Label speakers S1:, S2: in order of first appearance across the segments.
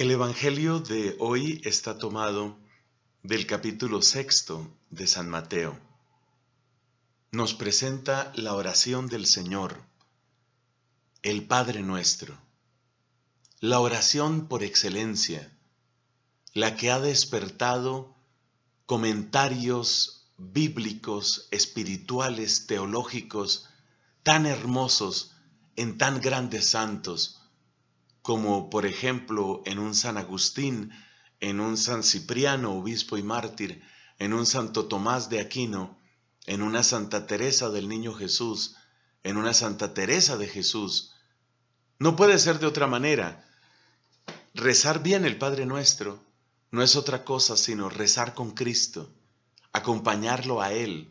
S1: El Evangelio de hoy está tomado del capítulo sexto de San Mateo. Nos presenta la oración del Señor, el Padre nuestro, la oración por excelencia, la que ha despertado comentarios bíblicos, espirituales, teológicos, tan hermosos en tan grandes santos como por ejemplo en un San Agustín, en un San Cipriano, obispo y mártir, en un Santo Tomás de Aquino, en una Santa Teresa del Niño Jesús, en una Santa Teresa de Jesús. No puede ser de otra manera. Rezar bien el Padre Nuestro no es otra cosa sino rezar con Cristo, acompañarlo a Él,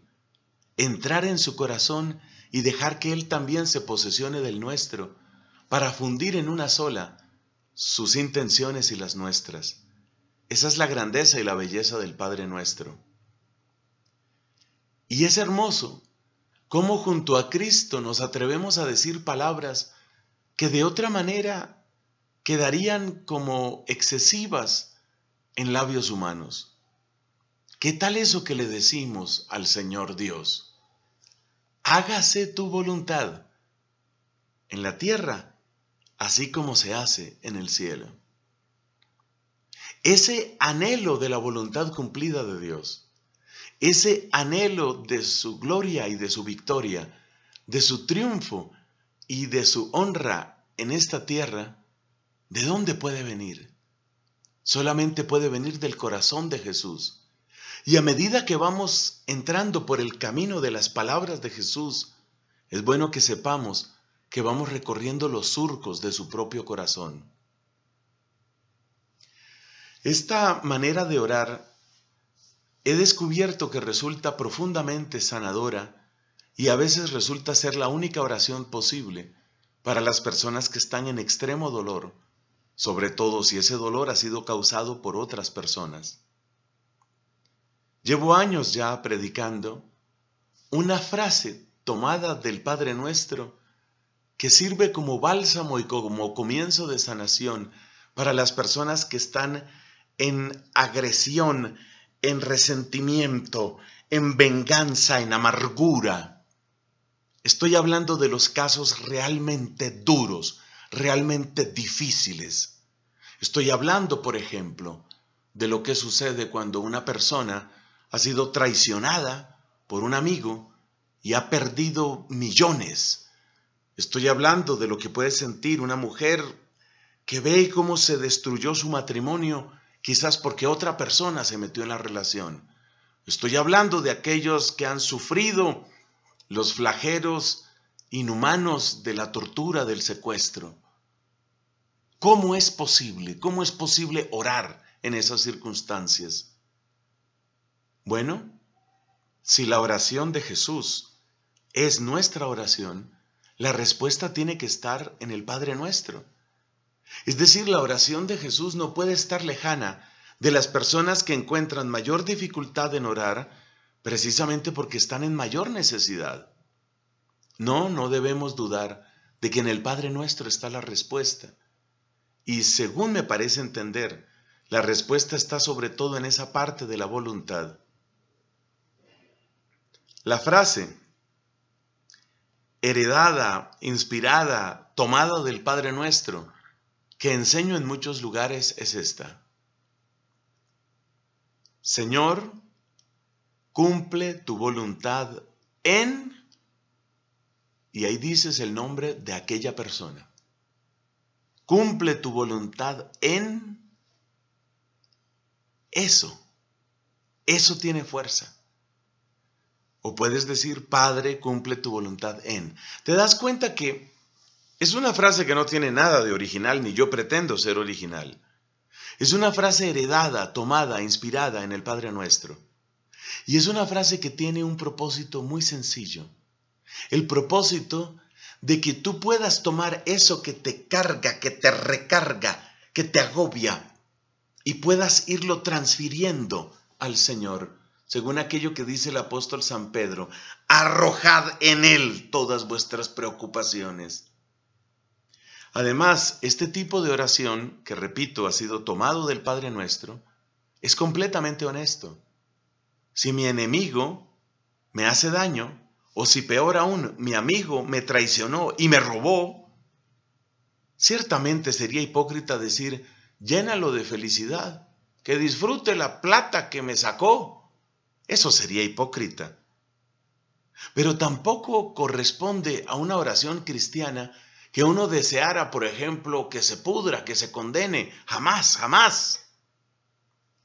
S1: entrar en su corazón y dejar que Él también se posesione del nuestro para fundir en una sola sus intenciones y las nuestras. Esa es la grandeza y la belleza del Padre nuestro. Y es hermoso cómo junto a Cristo nos atrevemos a decir palabras que de otra manera quedarían como excesivas en labios humanos. ¿Qué tal eso que le decimos al Señor Dios? Hágase tu voluntad en la tierra así como se hace en el cielo. Ese anhelo de la voluntad cumplida de Dios, ese anhelo de su gloria y de su victoria, de su triunfo y de su honra en esta tierra, ¿de dónde puede venir? Solamente puede venir del corazón de Jesús. Y a medida que vamos entrando por el camino de las palabras de Jesús, es bueno que sepamos que vamos recorriendo los surcos de su propio corazón. Esta manera de orar he descubierto que resulta profundamente sanadora y a veces resulta ser la única oración posible para las personas que están en extremo dolor, sobre todo si ese dolor ha sido causado por otras personas. Llevo años ya predicando una frase tomada del Padre Nuestro que sirve como bálsamo y como comienzo de sanación para las personas que están en agresión, en resentimiento, en venganza, en amargura. Estoy hablando de los casos realmente duros, realmente difíciles. Estoy hablando, por ejemplo, de lo que sucede cuando una persona ha sido traicionada por un amigo y ha perdido millones, Estoy hablando de lo que puede sentir una mujer que ve cómo se destruyó su matrimonio, quizás porque otra persona se metió en la relación. Estoy hablando de aquellos que han sufrido los flageros inhumanos de la tortura, del secuestro. ¿Cómo es posible? ¿Cómo es posible orar en esas circunstancias? Bueno, si la oración de Jesús es nuestra oración, la respuesta tiene que estar en el Padre nuestro. Es decir, la oración de Jesús no puede estar lejana de las personas que encuentran mayor dificultad en orar precisamente porque están en mayor necesidad. No, no debemos dudar de que en el Padre nuestro está la respuesta. Y según me parece entender, la respuesta está sobre todo en esa parte de la voluntad. La frase heredada, inspirada, tomada del Padre nuestro, que enseño en muchos lugares es esta. Señor, cumple tu voluntad en... Y ahí dices el nombre de aquella persona. Cumple tu voluntad en... Eso, eso tiene fuerza. O puedes decir, Padre, cumple tu voluntad en. Te das cuenta que es una frase que no tiene nada de original, ni yo pretendo ser original. Es una frase heredada, tomada, inspirada en el Padre nuestro. Y es una frase que tiene un propósito muy sencillo. El propósito de que tú puedas tomar eso que te carga, que te recarga, que te agobia, y puedas irlo transfiriendo al Señor según aquello que dice el apóstol San Pedro, arrojad en él todas vuestras preocupaciones. Además, este tipo de oración, que repito, ha sido tomado del Padre Nuestro, es completamente honesto. Si mi enemigo me hace daño, o si peor aún, mi amigo me traicionó y me robó, ciertamente sería hipócrita decir, llénalo de felicidad, que disfrute la plata que me sacó eso sería hipócrita. Pero tampoco corresponde a una oración cristiana que uno deseara, por ejemplo, que se pudra, que se condene. Jamás, jamás.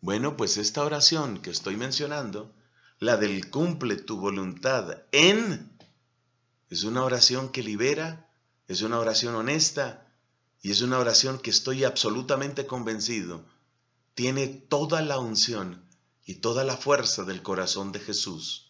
S1: Bueno, pues esta oración que estoy mencionando, la del cumple tu voluntad en, es una oración que libera, es una oración honesta y es una oración que estoy absolutamente convencido tiene toda la unción y toda la fuerza del corazón de Jesús